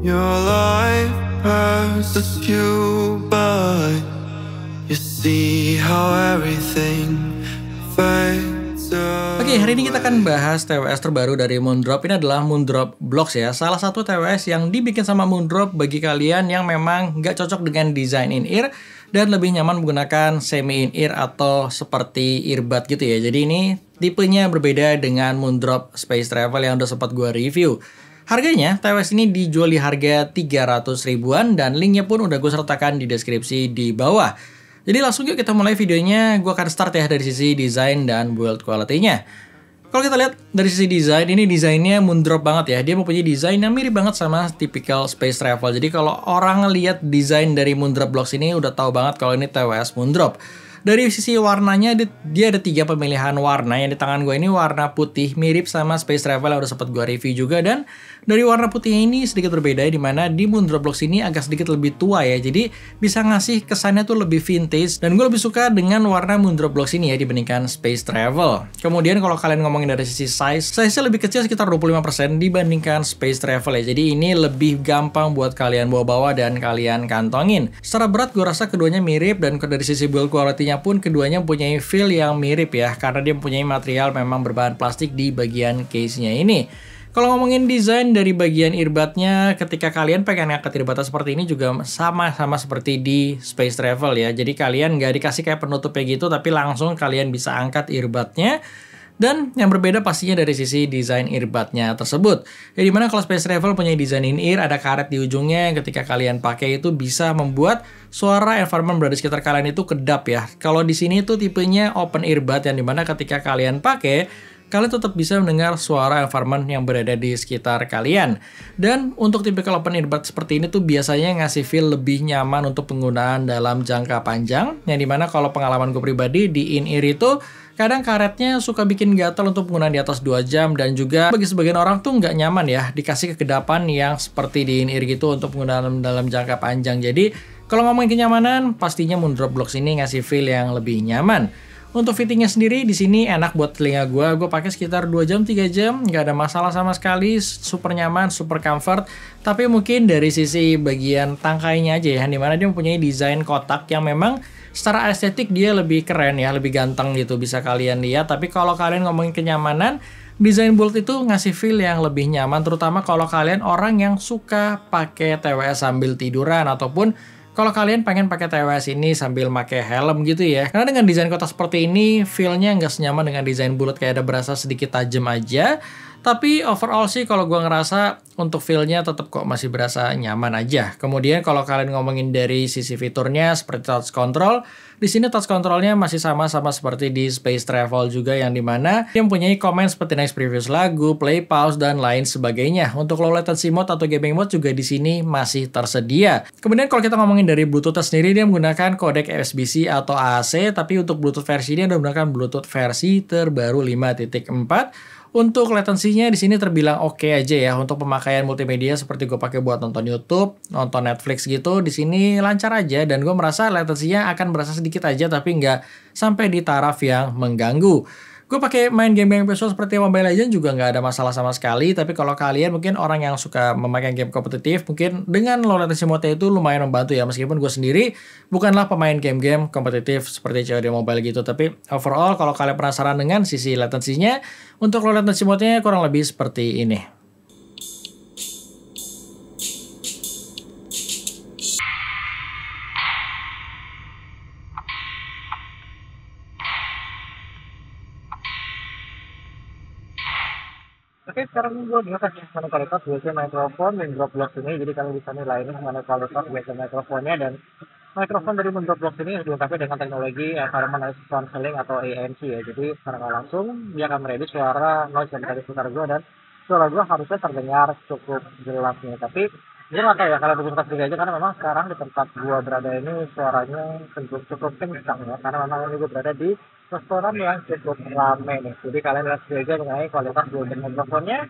Your life passes you by. You see how everything fades Oke, hari ini kita akan bahas TWS terbaru dari Moondrop. Ini adalah Moondrop Blocks ya. Salah satu TWS yang dibikin sama Moondrop bagi kalian yang memang nggak cocok dengan desain in-ear dan lebih nyaman menggunakan semi in-ear atau seperti earbud gitu ya. Jadi ini tipenya berbeda dengan Moondrop Space Travel yang udah sempat gue review. Harganya, TWS ini dijual di harga 300 ribuan dan linknya pun udah gue sertakan di deskripsi di bawah. Jadi langsung yuk kita mulai videonya, gue akan start ya dari sisi desain dan build quality-nya. Kalau kita lihat dari sisi desain, ini desainnya moondrop banget ya. Dia mempunyai desain yang mirip banget sama typical space travel. Jadi kalau orang lihat desain dari moondrop blocks ini udah tahu banget kalau ini TWS moondrop. Dari sisi warnanya dia, ada tiga pemilihan warna yang di tangan gue ini warna putih mirip sama Space Travel yang udah sempat gue review juga dan dari warna putih ini sedikit berbeda di mana di Mundroblox ini agak sedikit lebih tua ya. Jadi bisa ngasih kesannya tuh lebih vintage dan gue lebih suka dengan warna moon Mundroblox ini ya dibandingkan Space Travel. Kemudian kalau kalian ngomongin dari sisi size, size lebih kecil sekitar 25% dibandingkan Space Travel ya. Jadi ini lebih gampang buat kalian bawa-bawa dan kalian kantongin. Secara berat gue rasa keduanya mirip dan dari sisi build quality aslinya pun keduanya mempunyai feel yang mirip ya, karena dia mempunyai material memang berbahan plastik di bagian case-nya ini. Kalau ngomongin desain dari bagian earbudnya, ketika kalian pengen ngangkat earbudnya seperti ini juga sama-sama seperti di Space Travel ya. Jadi kalian nggak dikasih kayak penutupnya gitu, tapi langsung kalian bisa angkat earbudnya dan yang berbeda pastinya dari sisi desain earbudnya tersebut. Ya, dimana kalau Space Travel punya desain in-ear, ada karet di ujungnya yang ketika kalian pakai itu bisa membuat suara environment berada di sekitar kalian itu kedap ya. Kalau di sini itu tipenya open earbud yang dimana ketika kalian pakai, kalian tetap bisa mendengar suara environment yang berada di sekitar kalian. Dan untuk tipe open earbud seperti ini tuh biasanya ngasih feel lebih nyaman untuk penggunaan dalam jangka panjang, yang dimana kalau pengalaman gue pribadi di in-ear itu kadang karetnya suka bikin gatal untuk penggunaan di atas 2 jam dan juga bagi sebagian orang tuh nggak nyaman ya dikasih kekedapan yang seperti di in-ear gitu untuk penggunaan dalam jangka panjang. Jadi kalau ngomongin kenyamanan, pastinya Moondrop Blocks ini ngasih feel yang lebih nyaman. Untuk fittingnya sendiri di sini enak buat telinga gue. Gue pakai sekitar 2 jam 3 jam, nggak ada masalah sama sekali, super nyaman, super comfort. Tapi mungkin dari sisi bagian tangkainya aja ya, dimana dia mempunyai desain kotak yang memang secara estetik dia lebih keren ya, lebih ganteng gitu bisa kalian lihat. Tapi kalau kalian ngomongin kenyamanan, desain Bolt itu ngasih feel yang lebih nyaman terutama kalau kalian orang yang suka pakai TWS sambil tiduran ataupun kalau kalian pengen pakai TWS ini sambil pakai helm gitu ya. Karena dengan desain kotak seperti ini, feel-nya nggak senyaman dengan desain bulat kayak ada berasa sedikit tajam aja. Tapi overall sih kalau gue ngerasa untuk feel-nya tetap kok masih berasa nyaman aja. Kemudian kalau kalian ngomongin dari sisi fiturnya seperti touch control, di sini touch controlnya masih sama-sama seperti di Space Travel juga yang dimana dia mempunyai komen seperti next previous lagu, play pause, dan lain sebagainya. Untuk low latency mode atau gaming mode juga di sini masih tersedia. Kemudian kalau kita ngomongin dari Bluetooth sendiri, dia menggunakan codec USB-C atau AC tapi untuk Bluetooth versi ini ada menggunakan Bluetooth versi terbaru 5.4. Untuk latensinya di sini terbilang oke okay aja ya untuk pemakaian multimedia seperti gue pakai buat nonton YouTube, nonton Netflix gitu di sini lancar aja dan gue merasa latensinya akan berasa sedikit sedikit aja tapi nggak sampai di taraf yang mengganggu. Gue pakai main game yang besok seperti Mobile Legends juga nggak ada masalah sama sekali. Tapi kalau kalian mungkin orang yang suka memakai game kompetitif, mungkin dengan low latency mode itu lumayan membantu ya. Meskipun gue sendiri bukanlah pemain game-game kompetitif seperti COD Mobile gitu. Tapi overall kalau kalian penasaran dengan sisi latensinya, untuk low latency mode-nya kurang lebih seperti ini. sekarang gue dia kasih monokalitas biasanya mikrofon dan drop box ini jadi kalian bisa nilai ini mana monokalitas biasa mikrofonnya dan mikrofon dari drop box ini dilengkapi dengan teknologi environment eh, sound cancelling atau ANC ya jadi sekarang langsung dia akan meredit suara noise yang dari sekitar gue dan suara gue harusnya terdengar cukup jelas nih tapi gue nggak tahu ya kalau dukung kelas aja karena memang sekarang di tempat gua berada ini suaranya cukup cukup kencang ya karena memang ini gua berada di restoran yang cukup ramai nih jadi kalian harus jaga mengenai kualitas dan mikrofonnya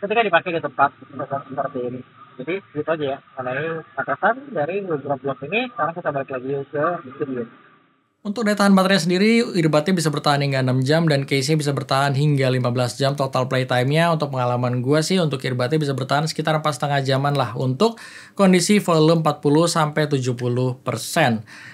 ketika dipakai di tempat restoran seperti ini jadi gitu aja ya mengenai batasan dari beberapa blog ini sekarang kita balik lagi ke studio untuk daya tahan baterai sendiri, earbudnya bisa bertahan hingga 6 jam dan case-nya bisa bertahan hingga 15 jam total play time nya Untuk pengalaman gue sih, untuk earbudnya bisa bertahan sekitar setengah jaman lah untuk kondisi volume 40-70%.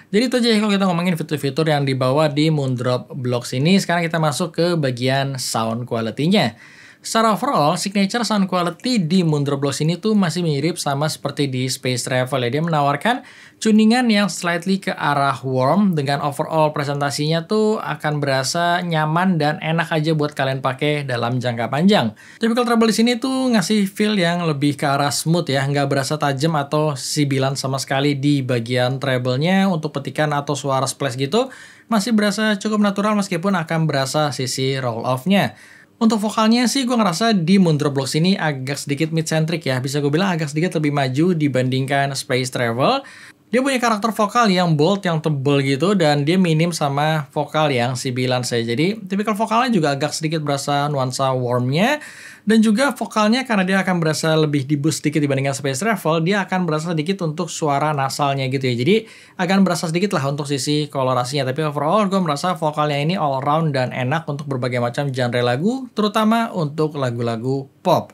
Jadi itu aja kalau kita ngomongin fitur-fitur yang dibawa di Moondrop Blocks ini. Sekarang kita masuk ke bagian sound quality-nya. Secara overall, signature sound quality di Blocks ini tuh masih mirip sama seperti di Space Travel ya. Dia menawarkan tuningan yang slightly ke arah warm dengan overall presentasinya tuh akan berasa nyaman dan enak aja buat kalian pakai dalam jangka panjang. Typical Trouble di sini tuh ngasih feel yang lebih ke arah smooth ya, nggak berasa tajam atau sibilan sama sekali di bagian treble-nya untuk petikan atau suara splash gitu masih berasa cukup natural meskipun akan berasa sisi roll off-nya. Untuk vokalnya sih gue ngerasa di Moondrop Blocks ini agak sedikit mid-centric ya. Bisa gue bilang agak sedikit lebih maju dibandingkan Space Travel. Dia punya karakter vokal yang bold, yang tebel gitu, dan dia minim sama vokal yang sibilan saya. Jadi, tipikal vokalnya juga agak sedikit berasa nuansa warmnya, dan juga vokalnya karena dia akan berasa lebih dibus sedikit dibandingkan Space Travel, dia akan berasa sedikit untuk suara nasalnya gitu ya. Jadi, akan berasa sedikit lah untuk sisi kolorasinya. Tapi overall, gue merasa vokalnya ini all around dan enak untuk berbagai macam genre lagu, terutama untuk lagu-lagu pop.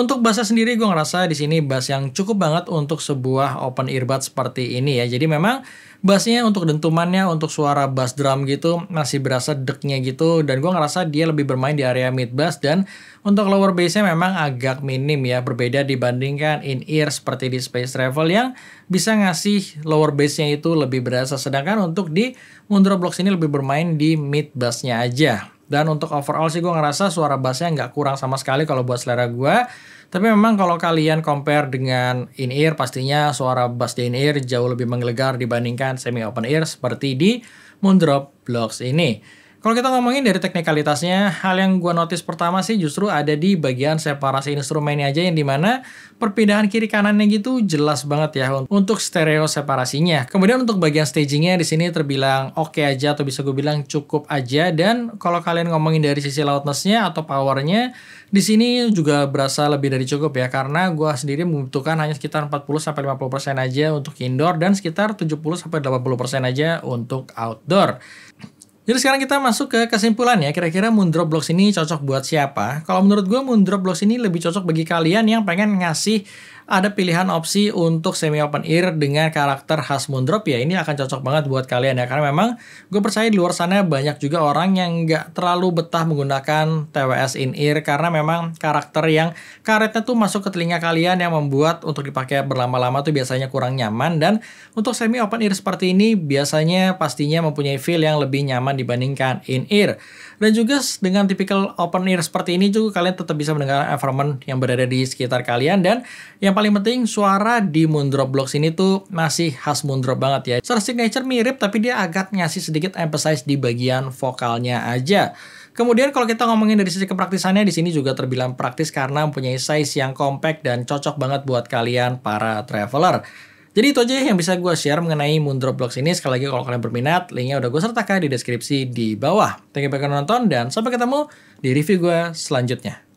Untuk bassnya sendiri gue ngerasa di sini bass yang cukup banget untuk sebuah open earbud seperti ini ya. Jadi memang bassnya untuk dentumannya, untuk suara bass drum gitu masih berasa deknya gitu. Dan gue ngerasa dia lebih bermain di area mid bass dan untuk lower bassnya memang agak minim ya. Berbeda dibandingkan in-ear seperti di Space Travel yang bisa ngasih lower bassnya itu lebih berasa. Sedangkan untuk di Mundro Blocks ini lebih bermain di mid bassnya aja. Dan untuk overall sih gue ngerasa suara bassnya nggak kurang sama sekali kalau buat selera gue. Tapi memang kalau kalian compare dengan in-ear pastinya suara bass di in-ear jauh lebih menggelegar dibandingkan semi-open ear seperti di Moondrop Blocks ini. Kalau kita ngomongin dari teknikalitasnya, hal yang gue notice pertama sih justru ada di bagian separasi instrumennya aja yang dimana perpindahan kiri kanannya gitu jelas banget ya untuk stereo separasinya. Kemudian untuk bagian stagingnya di sini terbilang oke okay aja atau bisa gue bilang cukup aja dan kalau kalian ngomongin dari sisi loudnessnya atau powernya di sini juga berasa lebih dari cukup ya karena gue sendiri membutuhkan hanya sekitar 40 sampai 50 aja untuk indoor dan sekitar 70 sampai 80 aja untuk outdoor. Jadi sekarang kita masuk ke kesimpulan ya, kira-kira Moondrop Blocks ini cocok buat siapa? Kalau menurut gue Moondrop Blocks ini lebih cocok bagi kalian yang pengen ngasih ada pilihan opsi untuk semi open ear dengan karakter khas Moondrop ya. Ini akan cocok banget buat kalian ya. Karena memang gue percaya di luar sana banyak juga orang yang nggak terlalu betah menggunakan TWS in ear. Karena memang karakter yang karetnya tuh masuk ke telinga kalian yang membuat untuk dipakai berlama-lama tuh biasanya kurang nyaman. Dan untuk semi open ear seperti ini biasanya pastinya mempunyai feel yang lebih nyaman dibandingkan in ear. Dan juga dengan tipikal open ear seperti ini juga kalian tetap bisa mendengar environment yang berada di sekitar kalian. Dan yang paling penting suara di Moondrop Blocks ini tuh masih khas Moondrop banget ya. Suara signature mirip tapi dia agak ngasih sedikit emphasize di bagian vokalnya aja. Kemudian kalau kita ngomongin dari sisi kepraktisannya di sini juga terbilang praktis karena mempunyai size yang compact dan cocok banget buat kalian para traveler. Jadi itu aja yang bisa gue share mengenai Moondrop Blocks ini. Sekali lagi kalau kalian berminat, linknya udah gue sertakan di deskripsi di bawah. Thank you banyak nonton dan sampai ketemu di review gue selanjutnya.